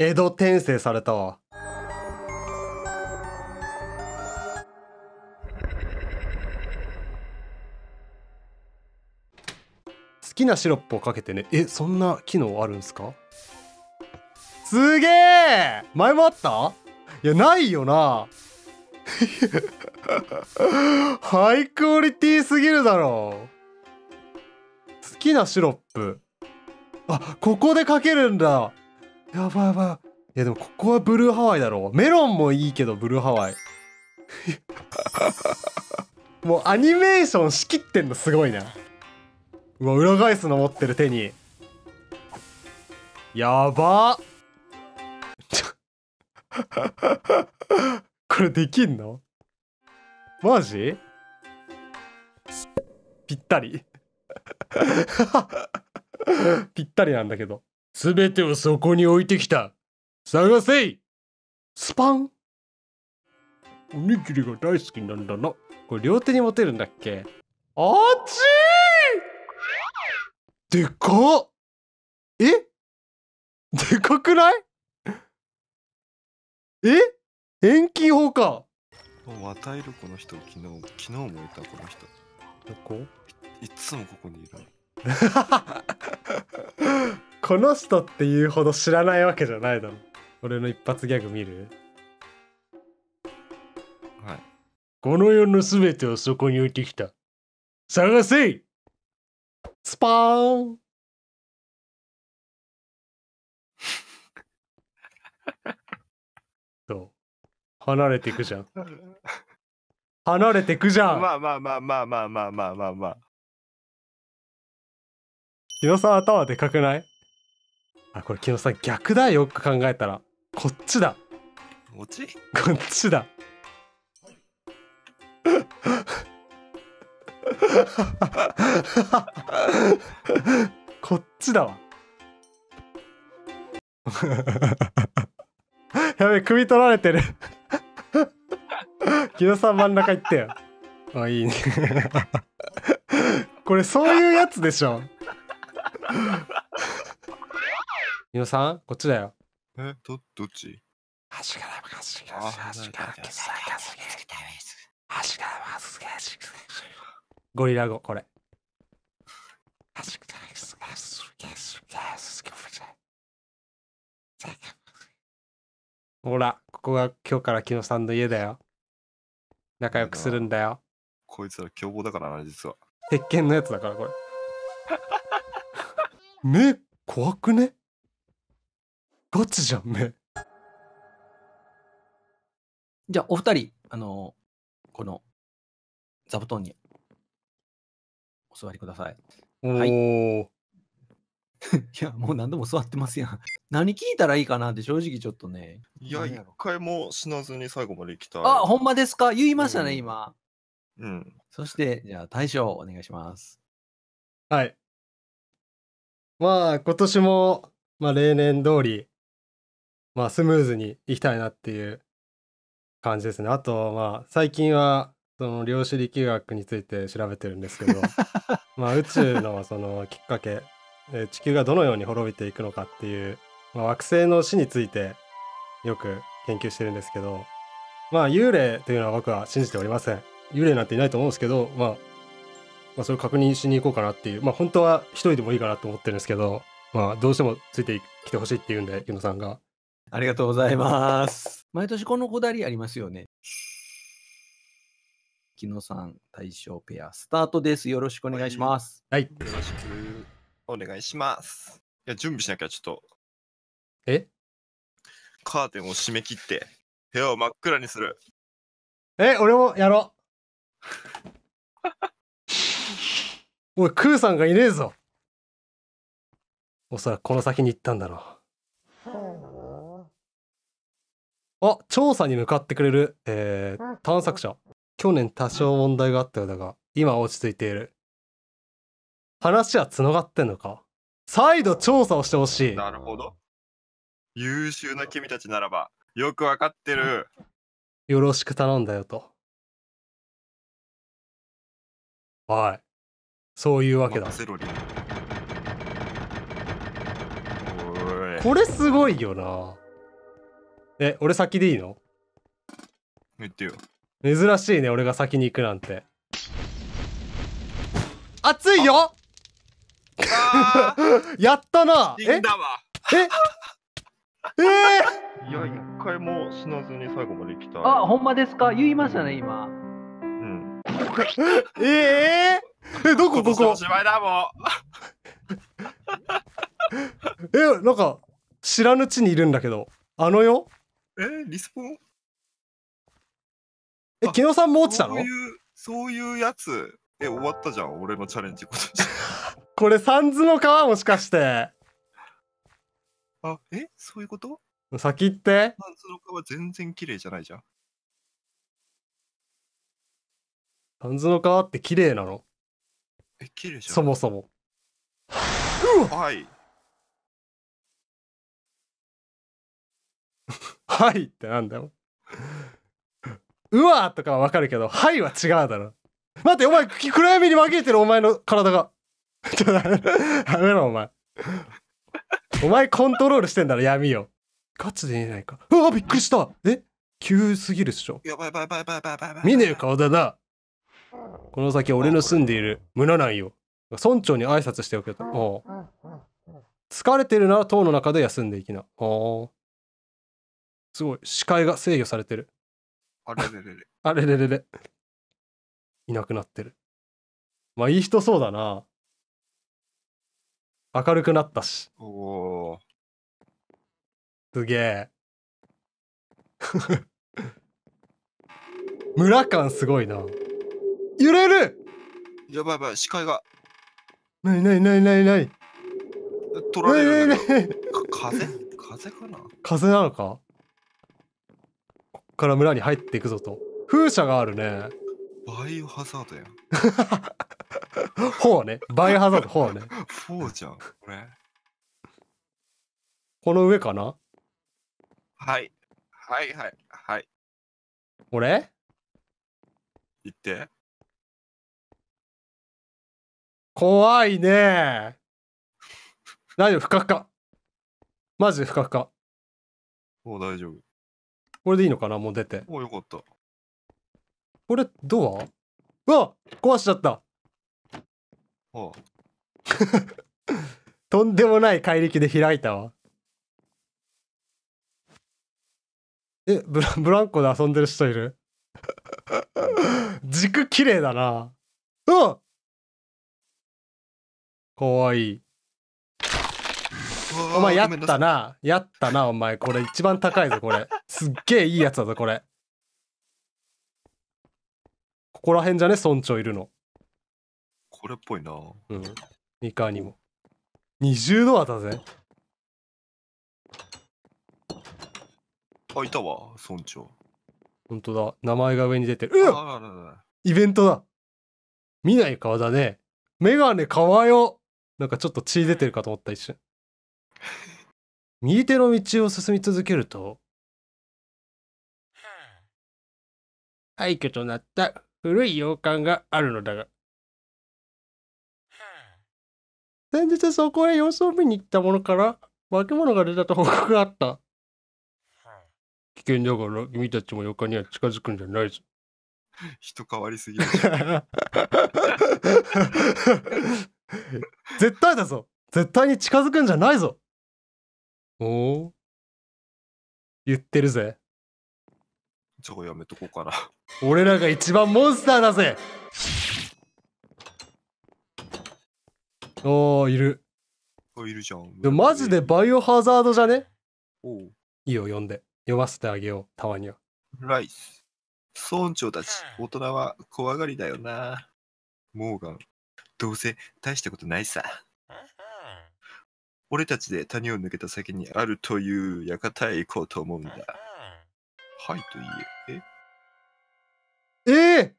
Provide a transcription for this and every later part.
江戸転生されたわ。好きなシロップをかけてね。え、そんな機能あるんすかすげえ前もあったいや、ないよな。ハイクオリティすぎるだろう。好きなシロップ。あ、ここでかけるんだ。やばいやばい。いやでもここはブルーハワイだろう。メロンもいいけど、ブルーハワイ。もうアニメーション仕切ってんのすごいな。うわ、裏返すの持ってる手に。やば これできんのマジぴったり ぴったりなんだけど。すべてをそこに置いてきた。探せいスパンおにぎりが大好きなんだな。これ両手に持てるんだっけあっちでかっえでかくないえ遠近法か渡えるこの人昨日昨日もいたこの人どこいつもここにいる この人っていうほど知らないわけじゃないだろ俺の一発ギャグ見るはいこの世の全てをそこに置いてきた探せスパーンと 離れていくじゃん離れていくじゃんまあまあまあまあまあまあまあまあまあ木戸さ頭でかくないあこれ木野さん逆だよく考えたらこっちだこっちこっちだこっちだわやべ首取られてる木野さん真ん中行ってよあいいねこれそういうやつでしょ野さんこっちだよ。えどどっち足から足から足から足からゴリラ語これ。足すすすすげげげげええええほら、ここが今日から木野さんの家だよ。仲良くするんだよ。こいつら凶暴だからな、実は。鉄拳のやつだから、これ。目、怖くねガチじゃんね。じゃあ、お二人、あのー、この座布団にお座りください。おー。は いいや、もう何度も座ってますやん。何聞いたらいいかなって正直ちょっとね。いや、一回も死なずに最後まで行きたい。あ、ほんまですか言いましたね、今。うん。そして、じゃあ大将お願いします。はい。まあ、今年も、まあ、例年通り、まあ、スムーズにいきたいなっていう感じですね。あと、まあ、最近は、その量子力学について調べてるんですけど、まあ、宇宙のそのきっかけ、地球がどのように滅びていくのかっていう、まあ、惑星の死についてよく研究してるんですけど、まあ、幽霊というのは僕は信じておりません。幽霊なんていないと思うんですけど、まあ、まあ、それを確認しに行こうかなっていう、まあ、本当は一人でもいいかなと思ってるんですけど、まあ、どうしてもついてきてほしいっていうんで、ゆ野さんが。ありがとうございます。毎年このこだわりありますよね。木野さん、大将ペア、スタートです。よろしくお願いします。はい。よろしくお願いします。いや、準備しなきゃ、ちょっと。えカーテンを閉め切って、部屋を真っ暗にする。え、俺もやろう。おい、クーさんがいねえぞ。おそらくこの先に行ったんだろう。あ調査に向かってくれる、えー、探索者去年多少問題があったようだが今落ち着いている話はつながってんのか再度調査をしてほしいなるほど優秀な君たちならばよくわかってるよろしく頼んだよとはいそういうわけだ、リこれすごいよなえ、俺先でいいの言ってよ。珍しいね、俺が先に行くなんて。熱いよ やったなえええー、いや、一回も死なずに最後まで来た。あ、ほんまですか言いましたね、今。うん。えー、え、どこどこおしまいだ、もう。え、なんか、知らぬ地にいるんだけど、あのよえー、リスポンえ、ケオさんも落ちたのそういう、そういうやつ。え、終わったじゃん、俺のチャレンジ これ、サンズの川もしかして。あ、えそういうこと先行ってサンズの川全然綺麗じゃないじゃん。サンズの川って綺麗なのえ、綺麗じゃん。そもそも。はい。はいってなんだよ。うわとかはわかるけど、はいは違うだろ。待って、お前、暗闇に紛れてるお前の体が。ち だ、ダメだ、お前。お前コントロールしてんだろ、闇を。ガチで言えないか。うわ、びっくりしたえ急すぎるっしょ。やばいやばいやばいやばいやばい。見ねえ顔だな。この先、俺の住んでいる村んよ村長に挨拶しておけと。疲れてるなら、塔の中で休んでいきな。ああ。すごい視界が制御されてるあれれれれあれれれれいなくなってるまあいい人そうだな明るくなったしおおすげえ 村感すごいな揺れるやばいやばい視界がないないないないない取られるんだけど、風風かな風なのかから村に入っていくぞと風車があるねバイオハザードやんほうねバイオハザードほうね4じゃんこれこの上かなはいはいはいはいこれ行って怖いね大丈夫不可かマジで不可かもう大丈夫これでいいのかなもう出て。およかった。これ、ドアうわ壊しちゃったああ とんでもない怪力で開いたわ。え、ブラブランコで遊んでる人いる 軸綺麗だな。うわかわいい。お前やったな。やったな、お前。これ一番高いぞ、これ。すっげえいいやつだぞ、これ。ここら辺じゃね、村長いるの。これっぽいな。うん。いかにも。20ドアだぜ。あ、いたわ、村長。ほんとだ。名前が上に出てる。うんイベントだ。見ない顔だね。メガネかわよ。なんかちょっと血出てるかと思った一瞬。右手の道を進み続けると、廃墟となった古い洋館があるのだが、先日そこへ様子を見に行ったものから化け物が出たと報告があった。危険だから君たちも洋館には近づくんじゃないぞ。人変わりすぎる。絶対だぞ絶対に近づくんじゃないぞおお言ってるぜ。じゃあやめとこうかな。俺らが一番モンスターだぜおー、いる。あ、いるじゃん。でもマジでバイオハザードじゃねおおいいよ、読んで。読ませてあげよう、たまには。ライス。村長たち、大人は怖がりだよな。モーガン。どうせ大したことないさ。俺たちで谷を抜けた先にあるという館へ行こうと思うんだ。はいと言え。ええー、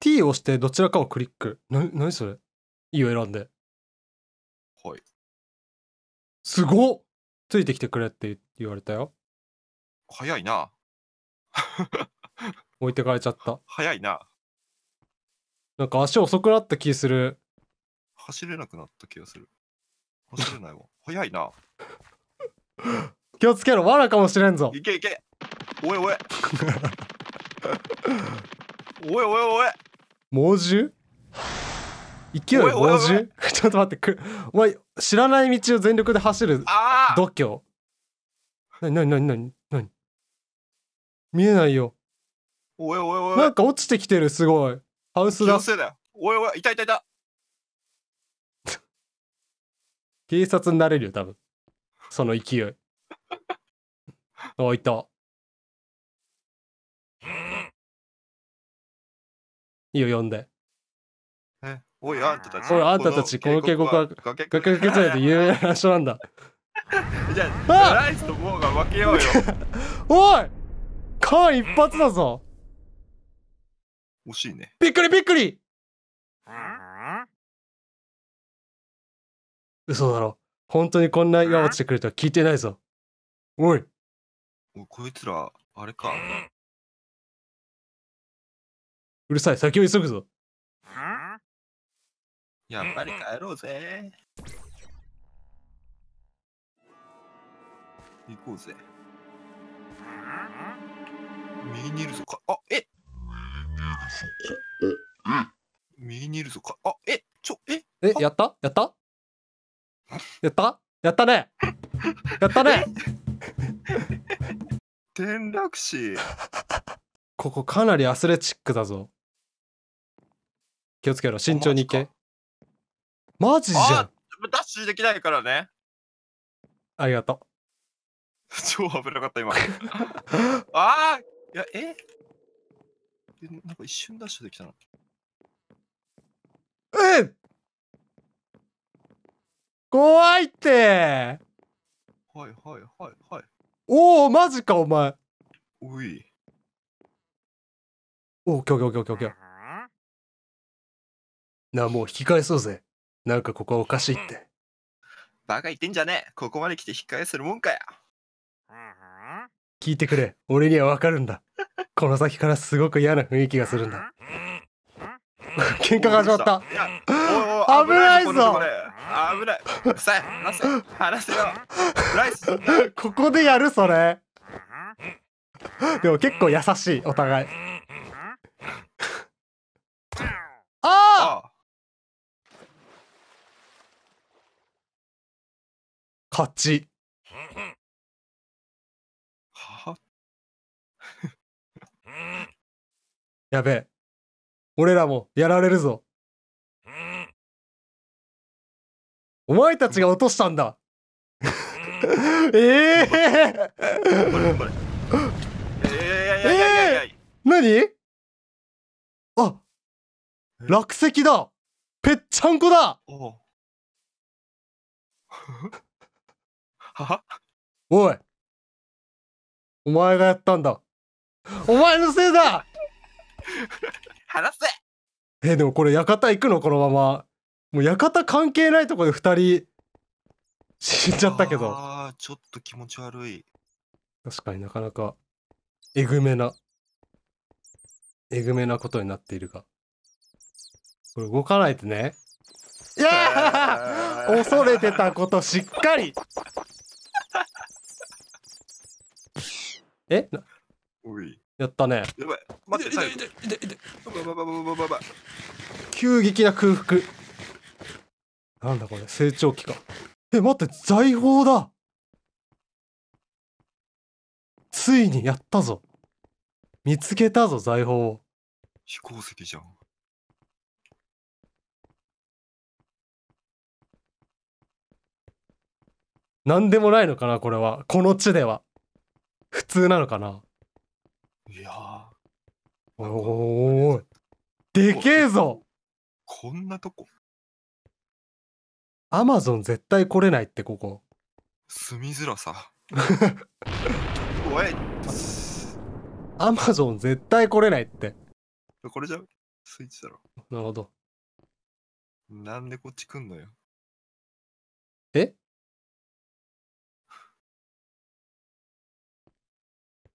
!T を押してどちらかをクリック。な、なにそれ ?E を選んで。はい。すごっついてきてくれって言われたよ。早いな。置いてかれちゃった。早いな。なんか足遅くなった気する。走れなくなった気がする。走れないわ。早いな。気をつけろ、わらかもしれんぞ。いけいけ。おいおい。おいおいおい。猛獣勢い猛獣ちょっと待ってくお前知らない道を全力で走る度胸なになになになになに見えないよおいおいおいなんか落ちてきてるすごいハウスだおいおいい痛い痛い警察になれるよ、多分。その勢い。おいた。いいよ、呼んで。え、おい、あんたたち。おい、あんたたち、この警告は、崖かけ罪で有名な場なんだ。じゃあ、ライスとモーが分けようよ。おいん、一発だぞ惜しいね。びっくりびっくり、うん嘘だろ。本当にこんな岩落ちてくるとは聞いてないぞ。おい。おい、こいつら、あれか。うるさい、先を急ぐぞ。やっぱり帰ろうぜ。行こうぜ。右にいるぞか。あ、え右にいるぞか。あ、えちょ、ええ、やったやったやったやったねやったね転落死ここかなりアスレチックだぞ気をつけろ慎重にいけマジじゃんダッシュできないからねありがとう 超危なかった今 ああいやえなんか一瞬ダッシュできたなえっ怖いってはいはいはいはい。おお、マジか、お前。おい。おお、きょきょきょきょきなあ、もう引き返そうぜ。なんかここはおかしいって。バカ言ってんじゃねえ。ここまで来て引き返するもんかよ。聞いてくれ。俺にはわかるんだ。この先からすごく嫌な雰囲気がするんだ。喧嘩が始まった。危ないぞ。危ないさえ話せ話せよライスここでやるそれでも結構優しいお互いああ勝ちやべえ俺らもやられるぞお前たちが落としたんだ。ええええー。何？あ、落石だ。ぺっちゃんこだ。おい。お前がやったんだ。お前のせいだ。話せ。えでもこれ館行くのこのまま。もう館関係ないとこで2人死んじゃったけどああちょっと気持ち悪い確かになかなかえぐめなえぐめなことになっているがこれ動かないとねいやー恐れてたことしっかりえなおいやったねやばい待って急激な空腹なんだこれ成長期かえ待って財宝だついにやったぞ見つけたぞ財宝を飛行石じゃん何でもないのかなこれはこの地では普通なのかないやおおでけえぞこんなとこアマゾン絶対来れないってここ住みづらさおいアマゾン絶対来れないってこれじゃスイッチだろなるほどなんでこっち来んのよえ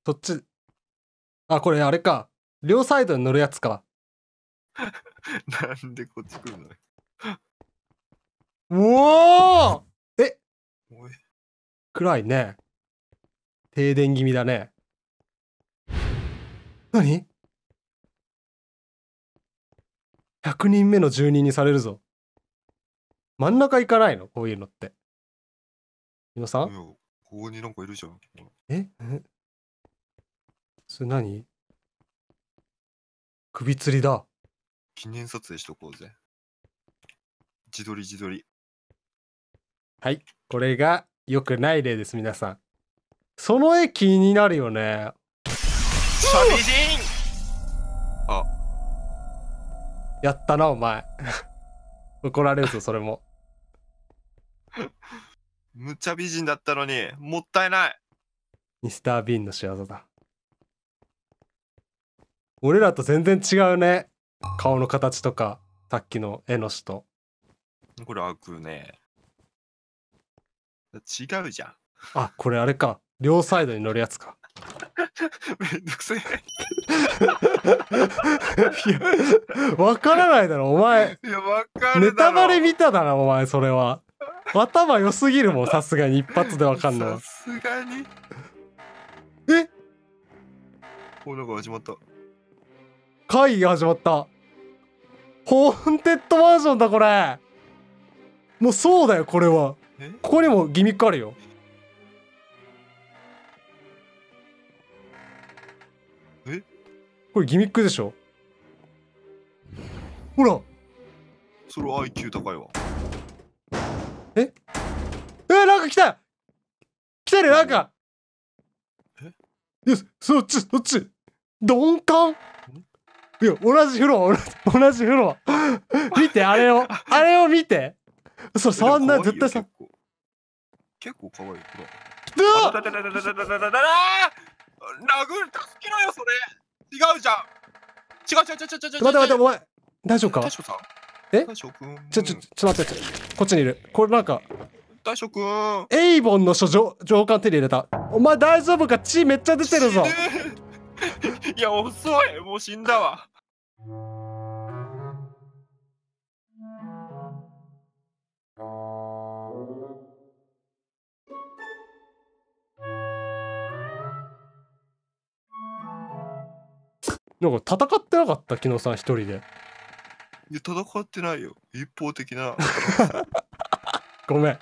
そっちあこれあれか両サイドに乗るやつか なんでこっち来んのよおおえ暗いね。停電気味だね。何 ?100 人目の住人にされるぞ。真ん中行かないのこういうのって。皆さんここになんかいるじゃん。えそれ何首吊りだ。記念撮影しとこうぜ。自撮り自撮り。はい。これが良くない例です、皆さん。その絵気になるよね。あ。やったな、お前。怒られるぞ、それも。むっちゃ美人だったのに、もったいない。ミスター・ビーンの仕業だ。俺らと全然違うね。顔の形とか、さっきの絵の人。これ開くね。違うじゃん。あ、これあれか。両サイドに乗るやつか。めんどくせえ。わからないだろ、お前。いや、わかるネタバレ見ただな、お前、それは。頭良すぎるもん、さすがに一発でわかんない。さすがに。えお、なんか始まった。会議始まった。ホーンテッドマンションだ、これ。もうそうだよ、これは。ここにもギミックあるよえこれギミックでしょほらそれ IQ 高いわええなんか来た来てるなんかえよしそっちそっち鈍感いや同じフロア 同じフロア見てあれをあれを見てそう触んない絶対さ結構可愛い子だ。うわだだだだだだだだだだ助けろよそれ違うじゃん違う違う違う違う違う待って待ってお前大丈夫か大将さんえ大将くんちょちょちょ待って待ってこっちにいるこれなんか大将くんエイボンの書上上官手に入れたお前大丈夫か血めっちゃ出てるぞいや遅いもう死んだわなんか戦ってなかった木野さん一人でいや戦ってないよ一方的な ごめん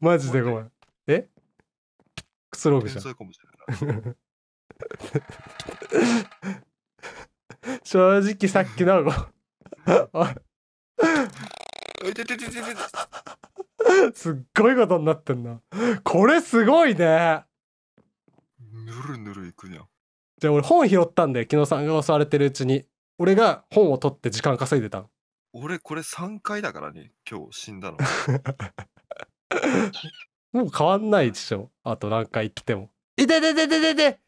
マジでごめんえくつろぐじゃん正直さっきの すっごいことになってんなこれすごいねじゃあ俺本拾ったんで木野さんが襲われてるうちに俺が本を取って時間稼いでたの俺これ3回だからね今日死んだの もう変わんないでしょあと何回言っても「いてててててて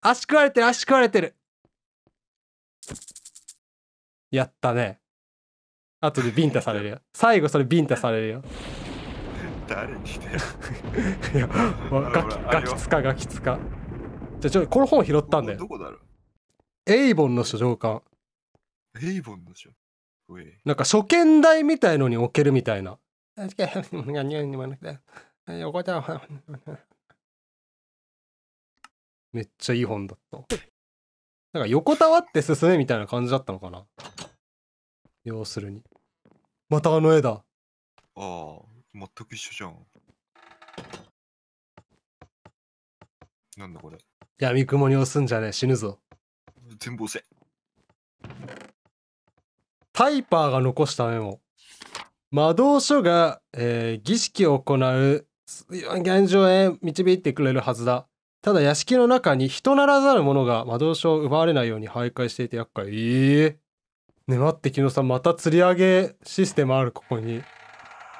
足食われてる足食われてる!」やったね後でビンタされるよ最後それビンタされるよ誰にしてる いやガキガキつかガキつかじゃあちょこの本拾ったんだよどこだろうエイボンの書状館エイボンの書なんか初見台みたいのに置けるみたいな めっちゃいい本だったなんか横たわって進めみたいな感じだったのかな要するにまたあの絵だああ全く一緒じゃんなんだこれ闇雲に押すんじゃねえ死ぬぞ全部押せタイパーが残したメモ魔導書が、えー、儀式を行う現状へ導いてくれるはずだただ屋敷の中に人ならざる者が魔導書を奪われないように徘徊していて厄介えー、ね待って木野さんまた釣り上げシステムあるここに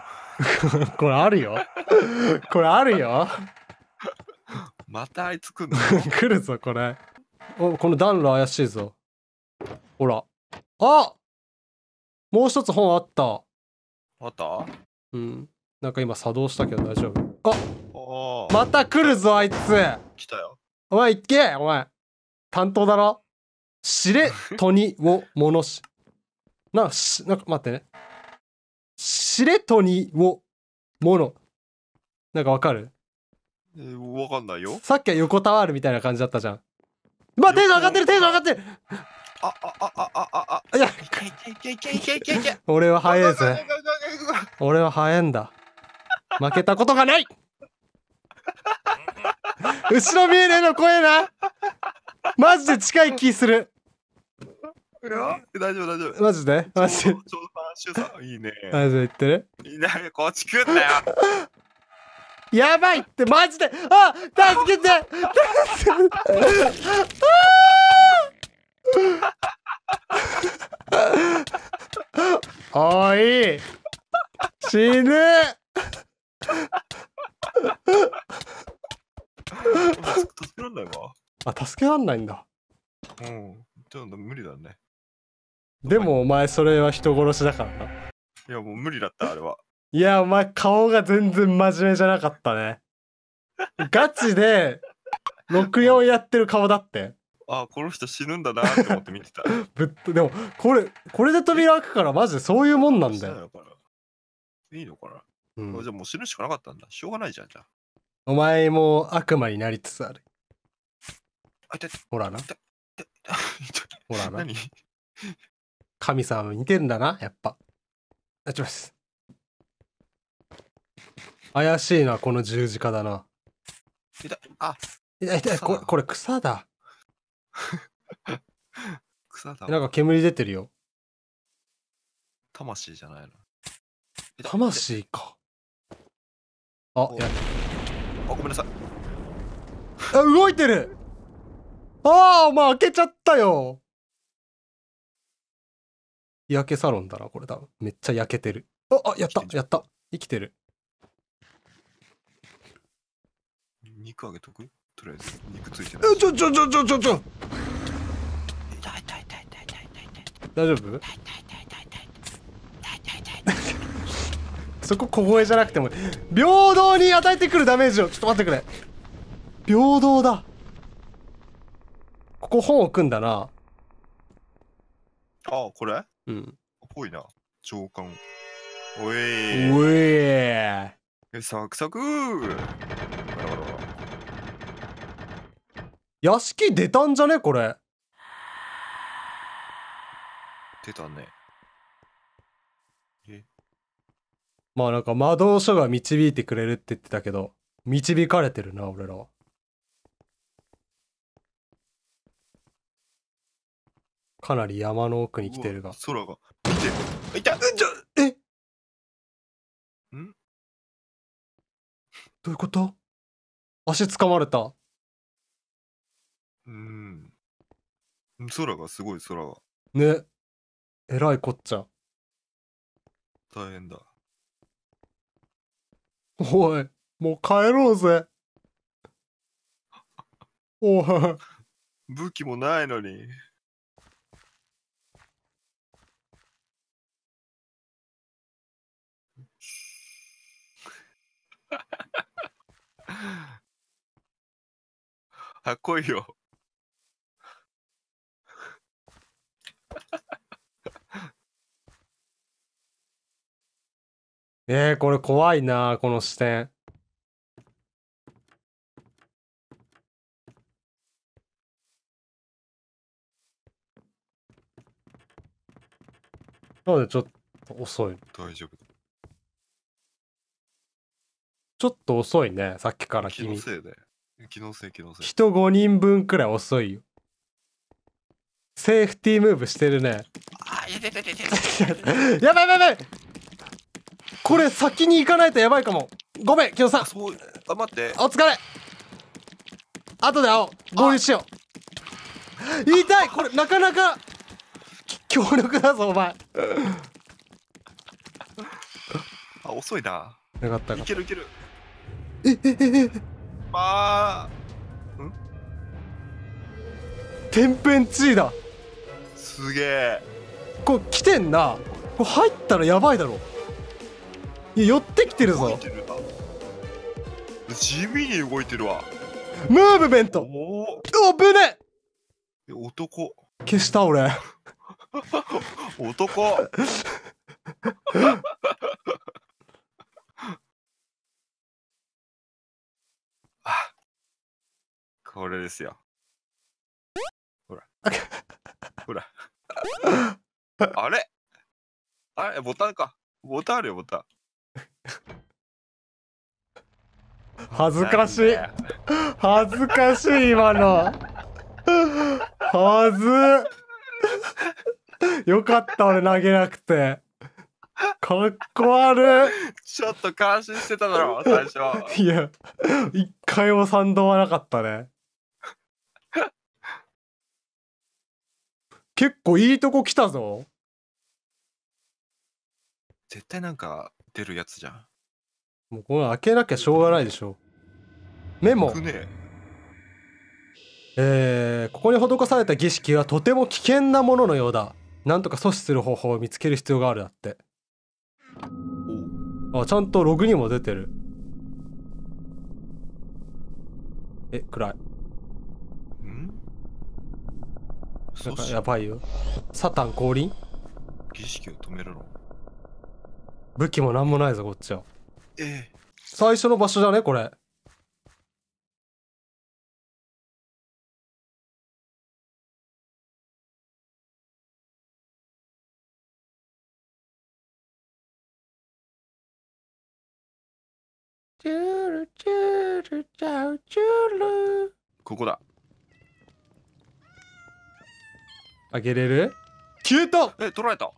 これあるよこれあるよまたあいつ来の 来るぞこれおこの暖炉怪しいぞほらあもう一つ本あったあったうんなんか今作動したけど大丈夫あまた来るぞあいつ来たよお前行けお前担当だろ しれとにをものしなしなんか待ってねしれとにをものなんかわかるえー、わかんないよ。さっきは横たわるみたいな感じだったじゃん。まあ、テンション上がってるテンション上がってるあ、あ、あ、あ、あ、あ、いや、いけいけいけいけいけいけ俺は早いぜ。俺は早いんだ。負けたことがない後ろ見えねえの怖えなマジで近い気するいや大丈夫大丈夫マジでマジでいいねマジで言ってるいいねこっち来んなよやばいってマジであ助けて助けておい死ぬ助けらんないわあ助けらんないんだうんちょっと無理だねでもお前それは人殺しだからないやもう無理だったあれはいや、お前顔が全然真面目じゃなかったね。ガチで、64やってる顔だって。あこの人死ぬんだなって思って見てた。ぶっでも、これ、これで扉開くから、マジでそういうもんなんだよ。いいのかな、うん、じゃあもう死ぬしかなかったんだ。しょうがないじゃん、じゃあ。お前も悪魔になりつつある。あてほらな。ほらな。神様似てんだな、やっぱ。あちます。怪しいな、この十字架だな。痛い。あ痛い痛い、これ、これ草だ。草だ。なんか煙出てるよ。魂じゃないの。魂か。あ、やあ、ごめんなさい。あ、動いてるああ、お前開けちゃったよ日焼けサロンだな、これ多分。めっちゃ焼けてる。あ、あ、やった、やった。生きてる。肉あげとくとりあえず肉ついてないちょちょちょちょちょちょ大丈夫そこ小声じゃなくても平等に与えてくるダメージをちょっと待ってくれ平等だここ本置くんだなあこれうんぽいな上巻おえーおえサクサクーった屋敷出たんじゃねこれ出たねえまあなんか魔導書が導いてくれるって言ってたけど導かれてるな俺らは。かなり山の奥に来てるが空が見ていたじゃえんどういうこと足掴まれた。うん。空がすごい空が。ね。えらいこっちゃ。大変だ。おい、もう帰ろうぜ。おい。武器もないのに。早来いよ。えー、これ怖いな、この視点。なのでちょっと遅い。大丈夫ちょっと遅いね、さっきから君。気のせいだよ。気のせい気のせい。人5人分くらい遅いよ。セーフティームーブしてるね。あやべやべやべやばいやばいこれ先に行かないとやばいかも。ごめん、木戸さん。そう、あ、待って。お疲れ。後で会おう。合流しよう。言いたいこれなかなか強力だぞ、お前。あ、遅いな。よかったいけるいける。ええええ。まあん天変地異だすげえこれ来てんなこれ入ったらやばいだろいや寄ってきてるぞ地味に動いてるわムーブメントおおぶね男消した俺 男 これですよ。ほら。ほら。あれあれボタンか。ボタンあるよ、ボタン。恥ずかしい。恥ずかしい、今の。はず。よかった、俺投げなくて。かっこ悪い。ちょっと感心してただろ、最初。いや、一回も賛同はなかったね。結構いいとこ来たぞ絶対なんか出るやつじゃんもうこれ開けなきゃしょうがないでしょメモ、ね、えー、ここに施された儀式はとても危険なもののようだなんとか阻止する方法を見つける必要があるだってあちゃんとログにも出てるえ暗いだかやばいよ。サタン降臨儀式を止めるの武器も何もないぞ、こっちは。ええ。最初の場所じゃね、これ。ここだ。あげれるキュートえ取られた